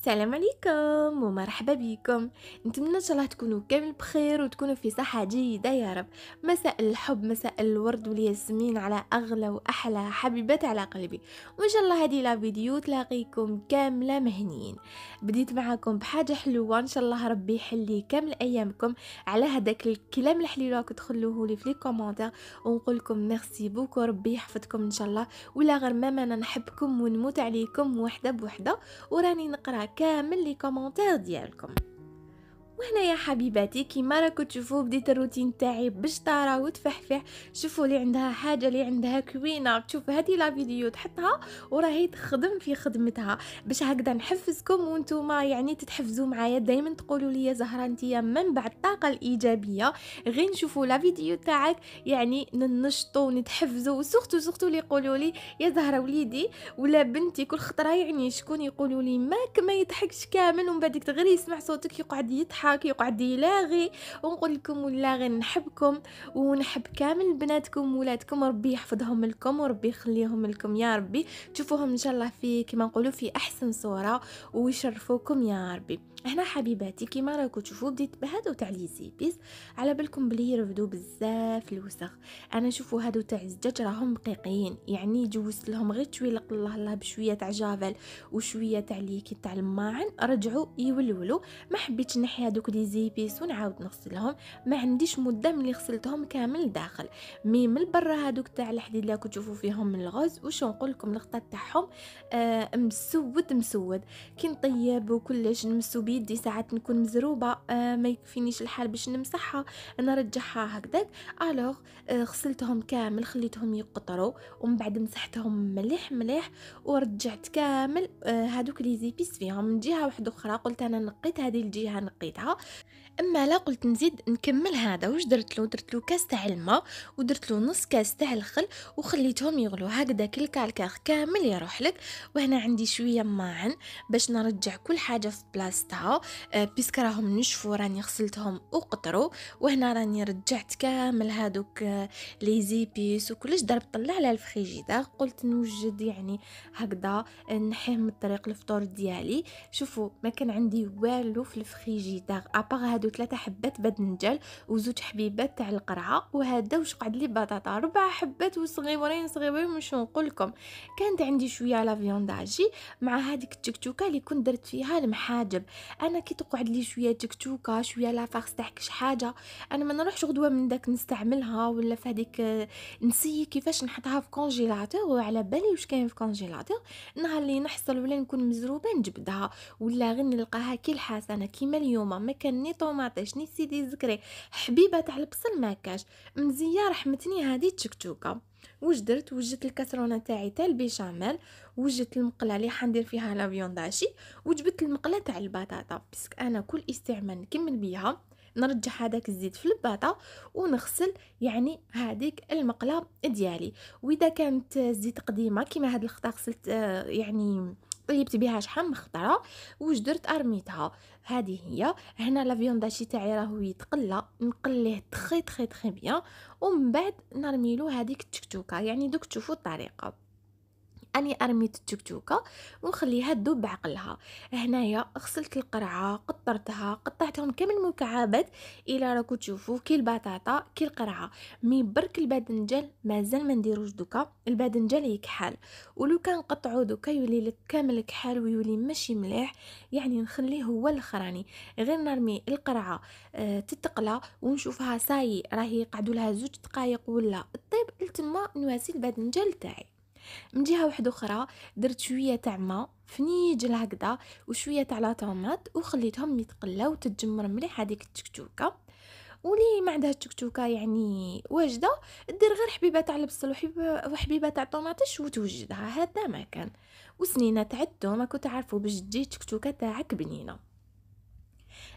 السلام عليكم ومرحبا بكم نتمنى ان شاء الله تكونوا كامل بخير وتكونوا في صحه جيده يا رب مساء الحب مساء الورد والياسمين على اغلى واحلى حبيبات على قلبي وان شاء الله هذه لا فيديو تلاقيكم كامله مهنيين بديت معاكم بحاجه حلوه ان شاء الله ربي يحلي كامل ايامكم على هذاك الكلام الحلو راكم تخلوه لي في لي كومونتير ونقول لكم ميرسي بوكو ربي يحفظكم ان شاء الله ولا غير ما انا نحبكم ونموت عليكم وحده بوحده وراني نقراك car euh, les commentaires de وهنا يا حبيباتي كيما راكم تشوفوا بديت الروتين تاعي بشطاره وتفحفح شوفوا لي عندها حاجه لي عندها كوينه تشوف هذه لا فيديو تحطها وراهي تخدم في خدمتها باش هكذا نحفزكم وانتم يعني تتحفزوا معايا دائما تقولوا لي زهره انت منبع الطاقه الايجابيه غير نشوفوا لا فيديو تاعك يعني ننشطوا ونتحفزوا وسورتو سورتو لي يقولوا لي يا زهره وليدي ولا بنتي كل خطره يعني شكون يقولوا لي ماك ما يضحكش كامل ومن بعدك غير يسمع صوتك يقعد يضحك يصحى كيقعد يلاغي ونقول لكم ولا غير نحبكم ونحب كامل بناتكم ولادكم ربي يحفظهم لكم وربي يخليهم لكم يا ربي تشوفوهم ان شاء الله في كما نقولوا في احسن صوره ويشرفوكم يا ربي هنا حبيباتي كيما راكم تشوفوا بديت بهادو تاع لي زيبيس على بالكم بلي يرفدوا بزاف الوسخ انا شوفوا هادو تاع الزجاج راهم رقيقين يعني جوزت لهم غير تشويلق الله الله بشويه تاع جافل وشويه تاع ليكي تاع الماعن رجعوا يولولوا ما حبيتش نحي هادوك لي زيبيس ونعاود نغسلهم ما عنديش مده ملي غسلتهم كامل داخل مي من برا هادوك تاع الحديد اللي راكم تشوفوا فيهم الغاز واش نقول لكم الخطه تاعهم آه مسود مسود كي نطيب وكلش نمسو بيدي ساعات نكون مزروبه آه ما يكفينيش الحال باش نمسحها نرجعها هكذاك الوغ آه غسلتهم كامل خليتهم يقطروا ومن بعد مسحتهم مليح مليح ورجعت كامل آه هادوك لي زيبيس فيهم من جهه واحده اخرى قلت انا نقيت هذه الجهه نقيتها اما لا قلت نزيد نكمل هذا واش درت له درت له كاس تاع الماء ودرت له نص كاس تاع الخل وخليتهم يغلو هكذا كل كالكاخ كامل يروح لك وهنا عندي شويه ماعن باش نرجع كل حاجه في بلاصتها آه، بيسك راهم نشفوا راني غسلتهم وقطروا وهنا راني رجعت كامل هذوك آه، لي زيبيس وكلش درب طلع على الفريجيدار قلت نوجد يعني هكذا نحيه من طريق الفطور ديالي شوفوا ما كان عندي والو في الفريجيدار ابار هادو ثلاثه حبات بدنجل وزوج حبيبات تاع القرعه وهذا واش قعد لي بطاطا ربع حبات وصغيورين صغيورين مش نقول لكم كانت عندي شويه لا فيونداجي مع هذيك التكتوكه اللي كنت درت فيها المحاجب انا كي تقعد لي شويه تكتوكه شويه لا فارس تاعك حاجه انا ما نروحش غدوه من داك نستعملها ولا في هذيك نسي كيفاش نحطها في كونجيلاتور وعلى بالي واش كاين في كونجيلاتور نهار اللي نحصل ولا نكون مزروبه نجبدها ولا غير نلقاها كي الحسنه كيما اليوم ما كان ني طوماطيش ني سيدي زكري حبيبه تاع البصل ما كاش مزيه رحمتني هذه التكتوكه واش درت وجدت الكاسرونه تاعي تاع البيشاميل وجدت المقله اللي حندير فيها لا فيونداشي وجبت المقله تاع البطاطا بسك انا كل استعمال نكمل بيها نرجح هذاك الزيت في الباطا ونغسل يعني هذيك المقله ديالي واذا كانت زيت قديمه كيما هاد الخطا غسلت آه، يعني طيبت بها شحال من خضره وجدرت ارميتها هذه هي هنا لافيونداشي تاعي راهو يتقلى نقليه تخي تخي تخي بيان ومن بعد نرميلو هذيك التكتوكه يعني دوك تشوفوا الطريقه اني ارميت التكتوكه ونخليها تذوب بعقلها هنايا غسلت القرعه قطرتها قطعتهم كامل مكعبات الا راكو تشوفوا كي البطاطا كي القرعه مي برك الباذنجان مازال ما نديروش دوكا الباذنجان يكحل ولو كان قطعو دوكا يولي لك كامل كحال ويولي ماشي مليح يعني نخليه هو الاخراني غير نرمي القرعه أه تتقلى ونشوفها ساي راهي قعدوا لها زوج دقائق ولا طيب التما نواسي الباذنجان تاعي من جهه واحده اخرى درت شويه تاع ما فنيجل هكذا وشويه تاع لا طوماط وخليتهم يتقلاو وتتجمر مليح هذيك التكتوكه ولي ما عندها التكتوكه يعني واجده دير غير حبيبه تاع البصل وحبيبه وحبيبه تاع الطوماطيش وتوجدها هذا ما كان وسنينه تاع ما كنت عارفه باش تجي التكتوكه تاعك بنينه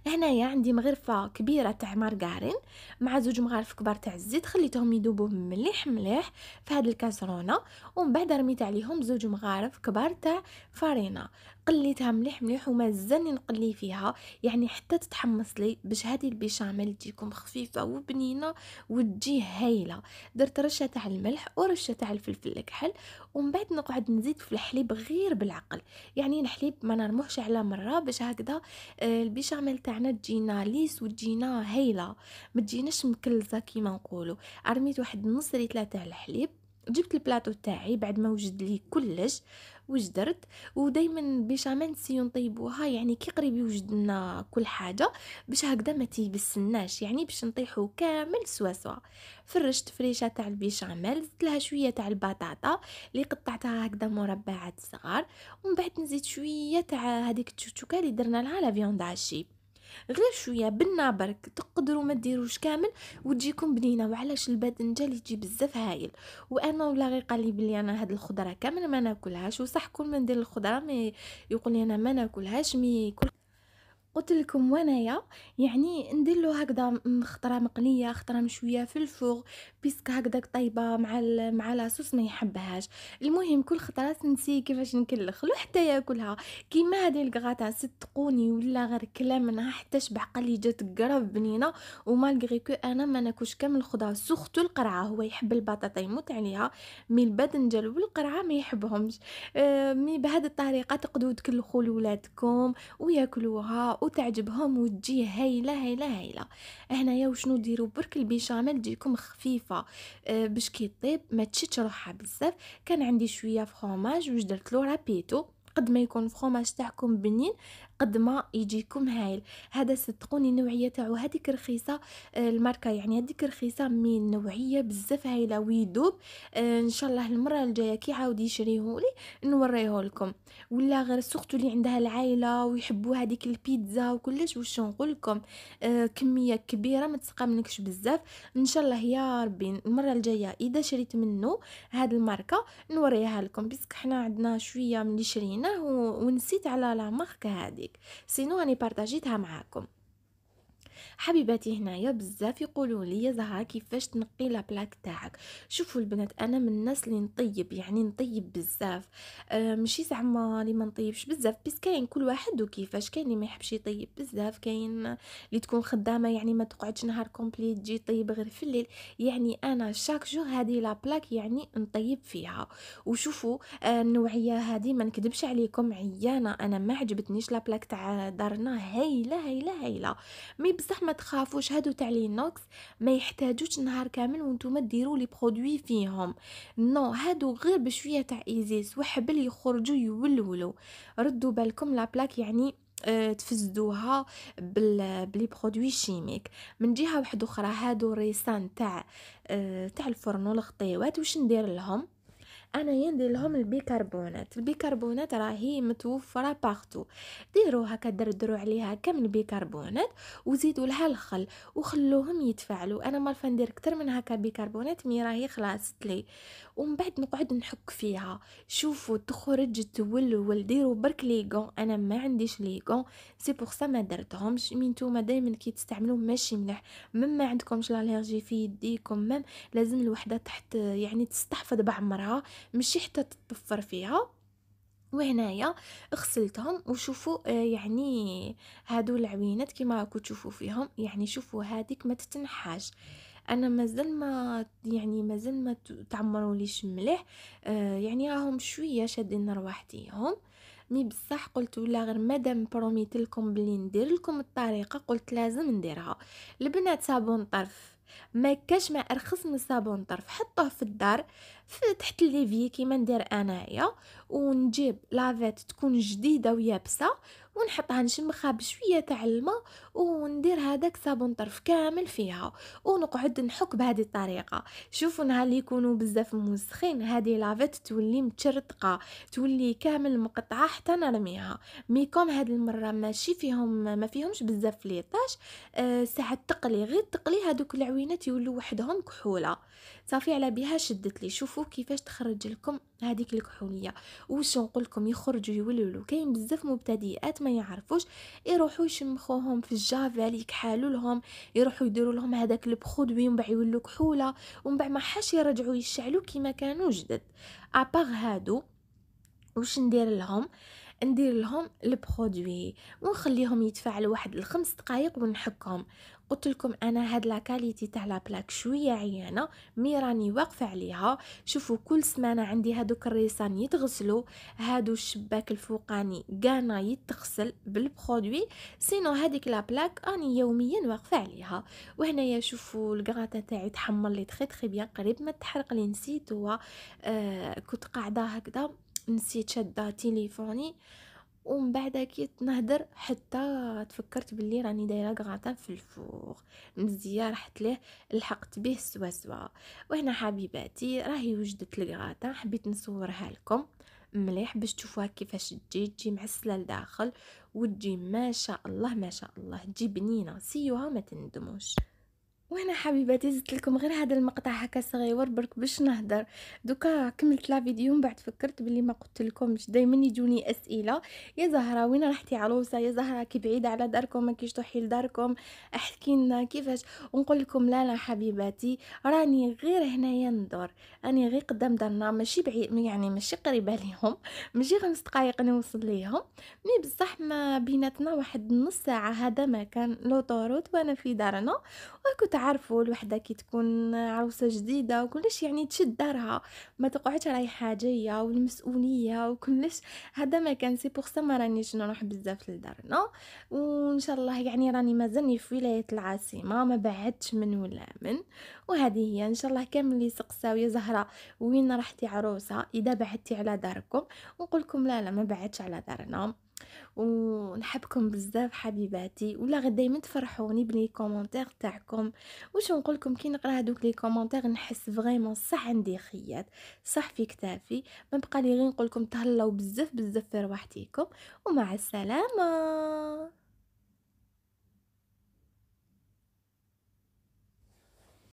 هنايا عندي مغرفه كبيره تاع مارغارين مع زوج مغارف كبار تاع الزيت خليتهم يذوبوا مليح مليح في هاد الكاسرونه ومن بعد رميت عليهم زوج مغارف كبار تاع فارينة قليتها مليح مليح ومازالني نقلي فيها يعني حتى تتحمص لي باش هذه البيشاميل تجيكم خفيفه وبنينه وتجي هايله درت رشه تاع الملح ورشه تاع الفلفل الكحل ومن بعد نقعد نزيد في الحليب غير بالعقل يعني الحليب ما نرموهش على مره باش هكذا آه، البيشاميل تاعنا تجينا ليس وتجينا هايله ما تجيناش مكلزه كيما نقولوا رميت واحد نص ريتله تاع الحليب جبت البلاطو تاعي بعد ما وجد لي كلش درت ودائما بيشاميل نسيو نطيبوها يعني كي قريب يوجد لنا كل حاجه باش هكذا ما تيبسناش يعني باش نطيحو كامل سوا سوا فرشت فريشه تاع البيشاميل زدت لها شويه تاع البطاطا اللي قطعتها هكذا مربعات صغار ومن بعد نزيد شويه تاع هذيك التشوتشوكه اللي درنا لها لا فيوند عشيب غير شويه بنا برك تقدروا ما ديروش كامل وتجيكم بنينه وعلاش البدن اللي تجي بزاف هايل وانا ولا غير قال لي بلي انا هاد الخضره كامل ما ناكلهاش وصح كل ما ندير الخضره مي يقول لي انا ما ناكلهاش مي كل قلت لكم وانايا يعني ندير له هكذا خضره مقليه خضره مشويه في الفوغ بيسك هكذا طيبه مع مع لاصوص ما يحبهاش المهم كل خطره نسي كيفاش نكلخلو حتى ياكلها كيما هذه الكغاتا صدقوني ولا غير كلام منها حتى شبع قلي جات قرب بنينه ومالغري كو انا ما ناكلش كامل الخضره سخت القرعه هو يحب البطاطا يموت عليها مي البدن ديالو والقرعه ما يحبهمش آه، مي بهذه الطريقه تقدروا تكلخوا لولادكم وياكلوها وتعجبهم وتجي هايله هايله هايله هنايا وشنو ديروا برك البيشاميل تجيكم خفيفه آه، باش كي طيب ما تشدش روحها بزاف كان عندي شويه فخوماج وش درت له رابيتو قد ما يكون فخوماج تاعكم بنين قد ما يجيكم هايل هذا صدقوني النوعيه تاعو هذيك رخيصه آه، الماركه يعني هذيك رخيصه من نوعيه بزاف هايله ويدوب آه، ان شاء الله المره الجايه كي عاود يشريهولي نوريه لكم ولا غير سورتو اللي عندها العائله ويحبوا هذيك البيتزا وكلش واش نقول لكم آه، كميه كبيره ما تسقمنكش بزاف ان شاء الله يا ربي المره الجايه اذا شريت منه هاد الماركه نوريها لكم بيسك حنا عندنا شويه من اللي شريناه ونسيت على لا ماركه هذيك التطبيق سينو راني بارطاجيتها معاكم حبيباتي هنايا بزاف يقولوا لي زهرة كيفاش تنقي لا بلاك تاعك شوفوا البنات انا من الناس اللي نطيب يعني نطيب بزاف آه، ماشي زعما اللي ما نطيبش بزاف بس كاين كل واحد وكيفاش كاين اللي ما يحبش يطيب بزاف كاين اللي تكون خدامه يعني ما تقعدش نهار كومبلي تجي طيب غير في الليل يعني انا شاك جو هذه لا بلاك يعني نطيب فيها وشوفوا آه، النوعيه هذه ما نكذبش عليكم عيانه انا ما عجبتنيش لا بلاك تاع دارنا هايله هايله هايله مي بصح ما تخافوش هادو تاع لينوكس ما يحتاجوش نهار كامل وانتم ديروا لي برودوي فيهم نو هادو غير بشويه تاع ايزيس وحبل يخرجوا يولولوا ردوا بالكم لا بلاك يعني آه، تفزدوها بلي برودوي شيميك من جهه واحده اخرى هادو ريسان تاع آه، تاع الفرن والخطيوات واش ندير لهم انا يندي لهم البيكربونات البيكربونات راهي متوفره بارتو ديروا هكا دردروا عليها كم البيكربونات وزيدوا لها الخل وخلوهم يتفاعلوا انا ما ندير اكثر من هكا بيكربونات مي راهي خلاصت لي ومن بعد نقعد نحك فيها شوفوا تخرج تولول ديروا برك ليغون انا ما عنديش ليغون سي بوغ سا ما درتهمش مي نتوما دائما كي تستعملوا ماشي مليح مم ما عندكمش لاليرجي في يديكم مم لازم الوحده تحت يعني تستحفظ بعمرها ماشي حتى تطفر فيها وهنايا غسلتهم وشوفوا آه، يعني هادو العوينات كما راكم تشوفوا فيهم يعني شوفوا هذيك ما تتنحاش انا مازال ما يعني مازال ما تعمروا ليش مليح آه، يعني راهم شويه شادين رواحتيهم مي بصح قلت ولا غير مادام بروميت لكم بلي ندير لكم الطريقه قلت لازم نديرها البنات صابون طرف ما كاش ما ارخص من صابون طرف حطوه في الدار في تحت الليفي كيما ندير انايا ونجيب لافيت تكون جديده ويابسه ونحطها نشمخها بشويه تاع الماء وندير هذاك صابون طرف كامل فيها ونقعد نحك بهذه الطريقه شوفوا نهار اللي يكونوا بزاف موسخين هذه لافيت تولي متشرطقه تولي كامل مقطعه حتى نرميها مي كوم هاد المره ماشي فيهم ما فيهمش بزاف ليطاج أه ساعه تقلي غير تقلي هذوك العوينات يولوا وحدهم كحوله صافي على بها شدت لي شوفوا كيفاش تخرج لكم هذيك الكحوليه واش نقول لكم يخرجوا يولولوا كاين بزاف مبتدئات ما يعرفوش يروحوا يشمخوهم في الجافال يكحالوا لهم يروحوا يديروا لهم هذاك البرودوي ومن بعد يولوا كحوله ومن بعد ما حاش يرجعوا يشعلوا كيما كانوا جدد ابار هادو واش ندير لهم ندير لهم البرودوي ونخليهم يتفاعلوا واحد الخمس دقائق ونحكهم قلت لكم انا هاد لاكاليتي تاع لابلاك شويه عيانه مي راني واقفه عليها شوفوا كل سمانه عندي هادوك الريسان يتغسلوا هادو الشباك الفوقاني كانا يتغسل بالبرودوي سينو هذيك لابلاك راني يوميا واقفه عليها وهنايا شوفوا الكراتا تاعي تحمر لي تخي تخي بيان قريب ما تحرق لي نسيت هو آه كنت قاعده هكذا نسيت شاده تليفوني آه ومن بعد كيت نهدر حتى تفكرت باللي راني دايره غاطان في الفوغ مزيه رحت ليه لحقت به سوا سوا وهنا حبيباتي راهي وجدت الغاطان حبيت نصورها لكم مليح باش تشوفوها كيفاش تجي تجي معسله لداخل وتجي ما شاء الله ما شاء الله تجي بنينه سيوها ما تندموش وهنا حبيباتي زدت لكم غير هذا المقطع هكا صغيور برك باش نهضر دوكا كملت لا فيديو من بعد فكرت بلي ما قلت لكمش دائما يجوني اسئله يا زهره وين رحتي عروسه يا زهره كي بعيده على داركم ما كيش تروحي لداركم احكي لنا كيفاش ونقول لكم لا لا حبيباتي راني غير هنايا ندور راني غير قدام دارنا ماشي بعيد يعني ماشي قريبه ليهم ماشي خمس دقائق نوصل ليهم مي بصح ما بيناتنا واحد نص ساعه هذا ما كان لوطوروت وانا في دارنا وكنت تعرفوا الوحده كي تكون عروسه جديده وكلش يعني تشد دارها ما تقعدش رايحه جايه والمسؤوليه وكلش هذا ما كان سي بوغ ما رانيش نروح بزاف للدار نو وان شاء الله يعني راني مازالني في ولايه العاصمه ما بعدتش من ولا من وهذه هي ان شاء الله كامل اللي سقساو يا زهره وين رحتي عروسه اذا بعدتي على داركم ونقول لكم لا لا ما بعدتش على دارنا ونحبكم بزاف حبيباتي ولا غير دايما تفرحوني بلي كومونتير تاعكم واش نقولكم كي نقرا هذوك لي كومونتير نحس فريمون صح عندي خيات صح في كتافي ما بقى لي غير نقولكم تهلاو بزاف بزاف في رواحتكم ومع السلامه